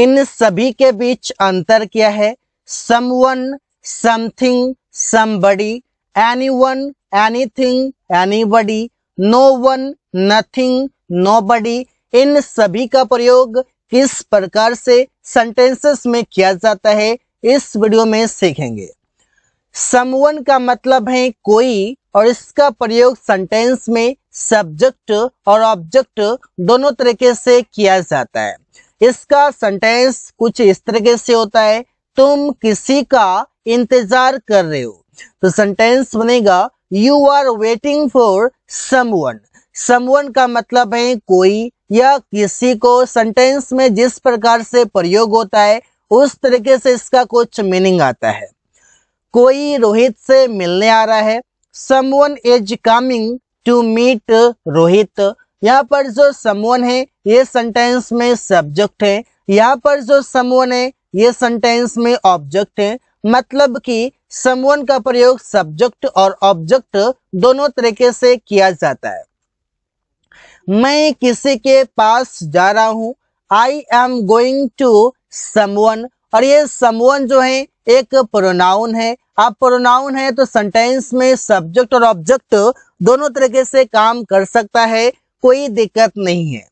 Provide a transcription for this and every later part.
इन सभी के बीच अंतर क्या है someone something somebody anyone anything anybody no one nothing nobody इन सभी का प्रयोग किस प्रकार से सेंटेंसेस में किया जाता है इस वीडियो में सीखेंगे समवन का मतलब है कोई और इसका प्रयोग सेंटेंस में सब्जेक्ट और ऑब्जेक्ट दोनों तरीके से किया जाता है इसका सेंटेंस कुछ इस तरीके से होता है तुम किसी का इंतजार कर रहे हो तो सेंटेंस बनेगा you are waiting for someone someone का मतलब है कोई या किसी को सेंटेंस में जिस प्रकार से प्रयोग होता है उस तरीके से इसका कुछ मीनिंग आता है कोई रोहित से मिलने आ रहा है someone is coming to meet Rohit यहाँ पर जो समवन है ये सेंटेंस में सब्जेक्ट है यहाँ पर जो समवन है ये सेंटेंस में ऑब्जेक्ट है मतलब कि समवन का प्रयोग सब्जेक्ट और ऑब्जेक्ट दोनों तरीके से किया जाता है मैं किसी के पास जा रहा हूं I am going to someone और ये समवन जो है एक प्रोनाउन है आप प्रोनाउन है तो सेंटेंस में सब्जेक्ट और ऑब्जेक्ट दोनों तरीके से काम कर सकता है कोई दिक्कत नहीं है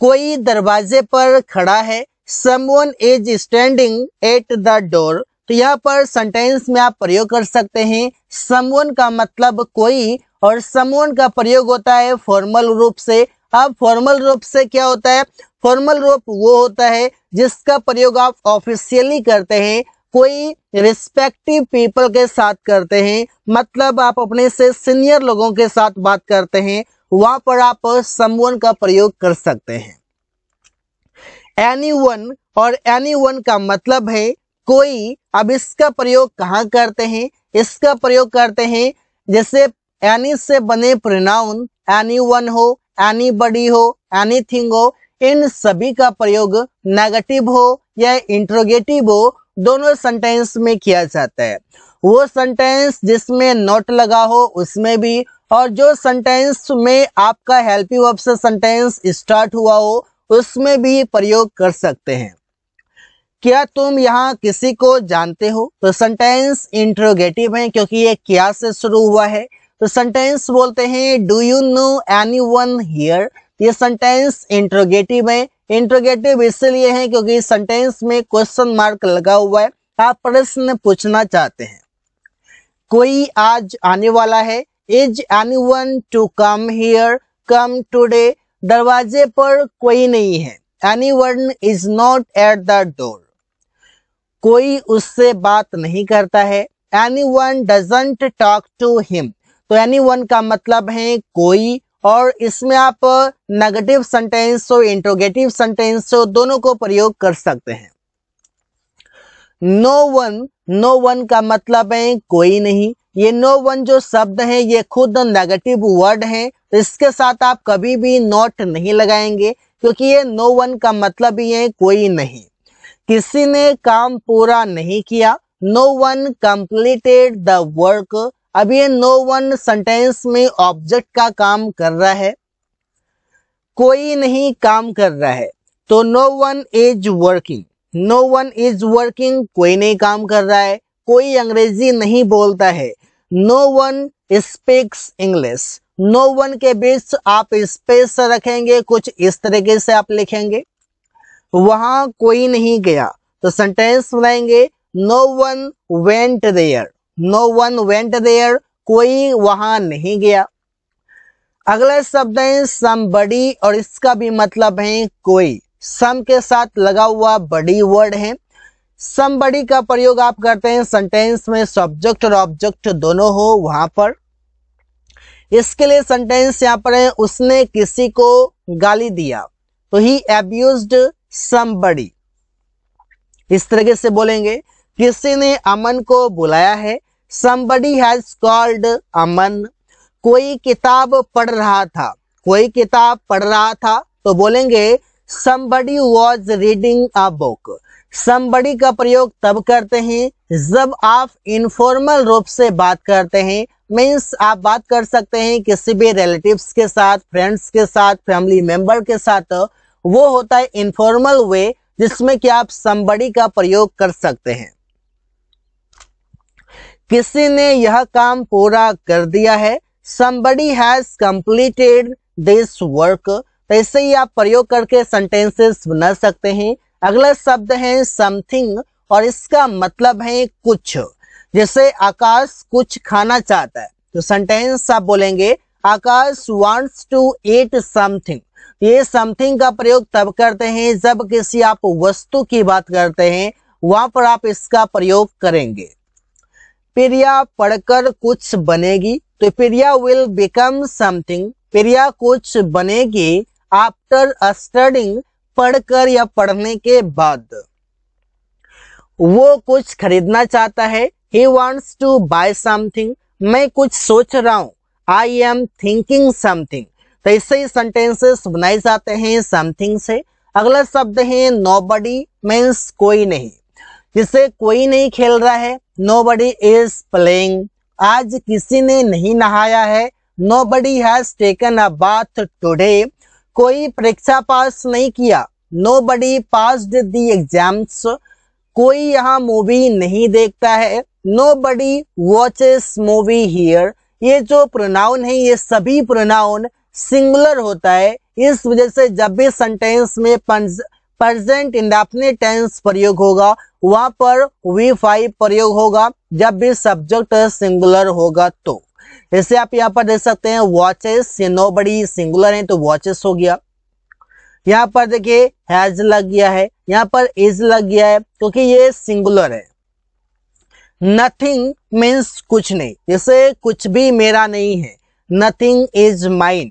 कोई दरवाजे पर खड़ा है someone is standing at the door तो यहाँ पर सेंटेंस में आप प्रयोग कर सकते हैं समवन का मतलब कोई और समवन का प्रयोग होता है फॉर्मल रूप से अब फॉर्मल रूप से क्या होता है फॉर्मल रूप वो होता है जिसका प्रयोग आप ऑफिशियली करते हैं कोई रिस्पेक्टिव पीपल के साथ करते हैं मतलब आप अपने से सीनियर लोगों के साथ बात करते हैं वहां पर आप समवन का प्रयोग कर सकते हैं एनी वन और एनी वन का मतलब है कोई अब इसका प्रयोग कहाँ करते हैं इसका प्रयोग करते हैं जैसे एनी से बने प्रिनाउन एनी वन हो एनी बडी हो एनी थिंग हो इन सभी का प्रयोग नेगेटिव हो या इंट्रोगेटिव हो दोनों सेंटेंस में किया जाता है वो सेंटेंस जिसमें नॉट लगा हो उसमें भी और जो सेंटेंस में आपका हेल्पिंग वर्ब से सेंटेंस स्टार्ट हुआ हो उसमें भी प्रयोग कर सकते हैं क्या तुम यहाँ किसी को जानते हो तो सेंटेंस इंट्रोगेटिव है क्योंकि ये क्या से शुरू हुआ है तो सेंटेंस बोलते हैं do you know anyone here ये सेंटेंस इंट्रोगेटिव है इंट्रोगेटिव इसलिए है क्योंकि इस सेंटेंस में क्वेश्चन मार्क लगा हुआ है आप प्रश्न पूछना चाहते हैं कोई आज आने वाला है is anyone to come here come today दरवाजे पर कोई नहीं है anyone is not at the door कोई उससे बात नहीं करता है anyone doesn't talk to him तो एनी वन का मतलब है कोई और इसमें आप नेगेटिव सेंटेंस हो इंट्रोगेटिव सेंटेंस हो दोनों को प्रयोग कर सकते हैं नो वन नो वन का मतलब है कोई नहीं ये नो वन जो शब्द है ये खुद नेगेटिव वर्ड है तो इसके साथ आप कभी भी नॉट नहीं लगाएंगे क्योंकि ये नो वन का मतलब ही है कोई नहीं किसी ने काम पूरा नहीं किया no one completed the work अब ये नो वन सेंटेंस में ऑब्जेक्ट का काम कर रहा है कोई नहीं काम कर रहा है तो no one is working no one is working कोई नहीं काम कर रहा है कोई अंग्रेजी नहीं बोलता है no one speaks English no one के बीच आप स्पेस रखेंगे कुछ इस तरीके से आप लिखेंगे वहां कोई नहीं गया तो सेंटेंस बनाएंगे no one went there no one went there कोई वहां नहीं गया अगला शब्द है सम बड़ी और इसका भी मतलब है कोई सम के साथ लगा हुआ बड़ी वर्ड है सम बड़ी का प्रयोग आप करते हैं सेंटेंस में सब्जेक्ट और ऑब्जेक्ट दोनों हो वहां पर इसके लिए सेंटेंस यहां पर है उसने किसी को गाली दिया तो ही एब्यूज समबड़ी इस तरीके से बोलेंगे किसी ने अमन को बुलाया है somebody has called aman कोई किताब पढ़ रहा था कोई किताब पढ़ रहा था तो बोलेंगे somebody was reading a book somebody का प्रयोग तब करते हैं जब आप इनफॉर्मल रूप से बात करते हैं मीन्स आप बात कर सकते हैं किसी भी रिलेटिव्स के साथ फ्रेंड्स के साथ फैमिली मेंबर के साथ वो होता है इनफॉर्मल वे जिसमें कि आप संबडी का प्रयोग कर सकते हैं किसी ने यह काम पूरा कर दिया है somebody has completed this work तो इससे ही आप प्रयोग करके सेंटेंसेस बना सकते हैं अगला शब्द है समथिंग और इसका मतलब है कुछ जैसे आकाश कुछ खाना चाहता है तो सेंटेंस आप बोलेंगे Akash wants to eat something ये समथिंग का प्रयोग तब करते हैं जब किसी आप वस्तु की बात करते हैं वहां पर आप इसका प्रयोग करेंगे प्रिया पढ़कर कुछ बनेगी तो Priya will become something Priya कुछ बनेगी आफ्टर स्टडिंग पढ़कर या पढ़ने के बाद वो कुछ खरीदना चाहता है he wants to buy something मैं कुछ सोच रहा हूं आई एम थिंकिंग समथिंग तो इससे ही सेंटेंसेस बनाए जाते हैं समथिंग से अगला शब्द है नो बडी मीन्स कोई नहीं जिसे कोई नहीं खेल रहा है नो बडी इज प्लेइंग आज किसी ने नहीं नहाया है nobody has taken a bath today कोई परीक्षा पास नहीं किया नो बडी पास दी एग्जाम्स कोई यहाँ मूवी नहीं देखता है nobody watches movie here ये जो प्रोनाउन है ये सभी प्रोनाउन सिंगुलर होता है इस वजह से जब भी सेंटेंस में पंज प्रेजेंट अपने टेंस प्रयोग होगा वहां पर वी फाइव प्रयोग होगा जब भी सब्जेक्ट सिंगुलर होगा तो इसे आप यहाँ पर देख सकते हैं वॉचेस नो बड़ी सिंगुलर है तो वॉचेस हो गया यहाँ पर देखिए हैज लग गया है यहाँ पर इज लग गया है क्योंकि ये सिंगुलर है नथिंग मीन्स कुछ नहीं जैसे कुछ भी मेरा नहीं है नथिंग इज माइन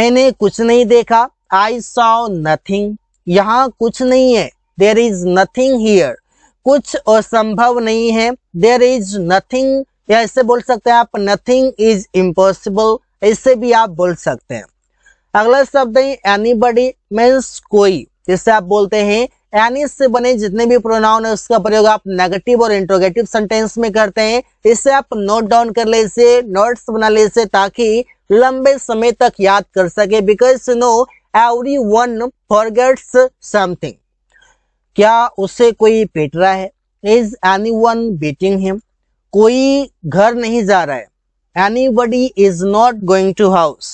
मैंने कुछ नहीं देखा आई सॉ नथिंग यहाँ कुछ नहीं है देर इज नथिंग हियर कुछ असंभव नहीं है देर इज नथिंग या इससे बोल सकते हैं आप नथिंग इज इम्पॉसिबल इससे भी आप बोल सकते हैं अगला शब्द है एनी बडी मीन्स कोई जिससे आप बोलते हैं एनी से बने जितने भी प्रोनाउन है उसका प्रयोग आप नेगेटिव और इंट्रोगेटिव सेंटेंस में करते हैं इससे आप नोट डाउन कर ले इसे नोट्स बना ले इसे ताकि लंबे समय तक याद कर सके because you know everyone forgets something क्या उसे कोई पीट रहा है is anyone beating him कोई घर नहीं जा रहा है anybody is not going to house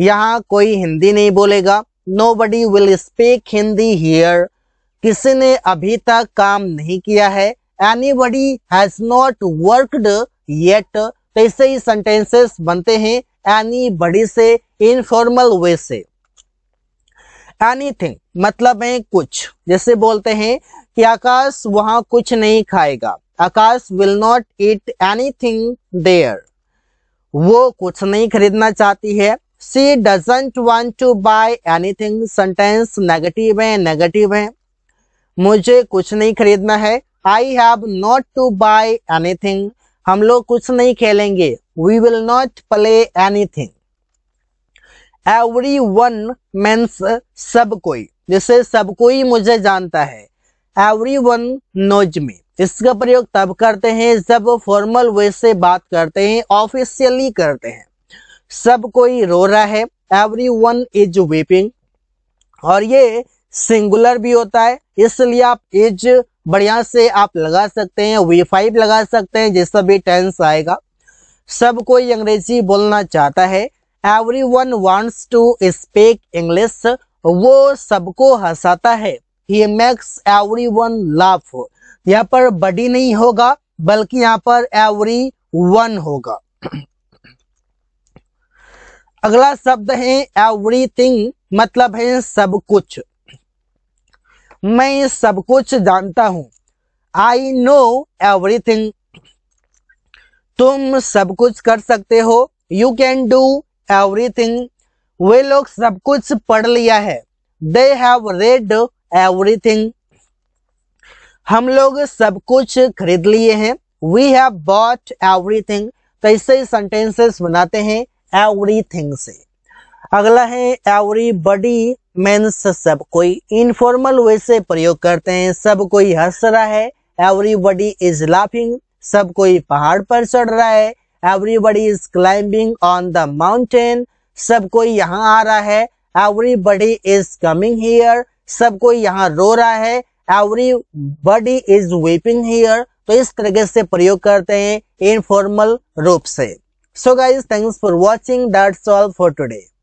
यहाँ कोई हिंदी नहीं बोलेगा nobody will speak Hindi here किसी ने अभी तक काम नहीं किया है anybody has not worked yet तो ही सेंटेंसेस बनते हैं एनी बडी से इनफॉर्मल वे से एनीथिंग मतलब है कुछ जैसे बोलते हैं कि आकाश वहां कुछ नहीं खाएगा Akash will not eat anything there वो कुछ नहीं खरीदना चाहती है she doesn't want to buy anything sentence negative है नेगेटिव है मुझे कुछ नहीं खरीदना है I have not to buy anything हम लोग कुछ नहीं खेलेंगे we will not play anything everyone means सब कोई जैसे सब कोई मुझे जानता है एवरी वन नोज में इसका प्रयोग तब करते हैं जब फॉर्मल वे से बात करते हैं ऑफिशियली करते हैं सब कोई रो रहा है एवरी वन इज वेपिंग और ये सिंगुलर भी होता है इसलिए आप इज बढ़िया से आप लगा सकते हैं वी फाइव लगा सकते हैं जैसा भी टेंस आएगा सब कोई अंग्रेजी बोलना चाहता है everyone wants to speak English वो सबको हंसाता है he makes everyone laugh यहाँ पर बडी नहीं होगा बल्कि यहाँ पर एवरी वन होगा अगला शब्द है एवरी थिंग मतलब है सब कुछ मैं सब कुछ जानता हूं आई नो एवरी थिंग तुम सब कुछ कर सकते हो यू कैन डू एवरीथिंग वे लोग सब कुछ पढ़ लिया है दे हैव रेड एवरीथिंग हम लोग सब कुछ खरीद लिए हैं वी हैव बॉट एवरीथिंग तो इससे सेंटेंसेस बनाते हैं एवरीथिंग से अगला है एवरी बडी मीन्स सब कोई इनफॉर्मल वे से प्रयोग करते हैं सब कोई हंस रहा है एवरी बडी इज लाफिंग सब कोई पहाड़ पर चढ़ रहा है everybody is climbing on the mountain सब कोई यहाँ आ रहा है एवरीबडी इज कमिंग हियर सब कोई यहाँ रो रहा है everybody is weeping here तो इस तरीके से प्रयोग करते हैं इनफॉर्मल रूप से so guys thanks for watching that's all for today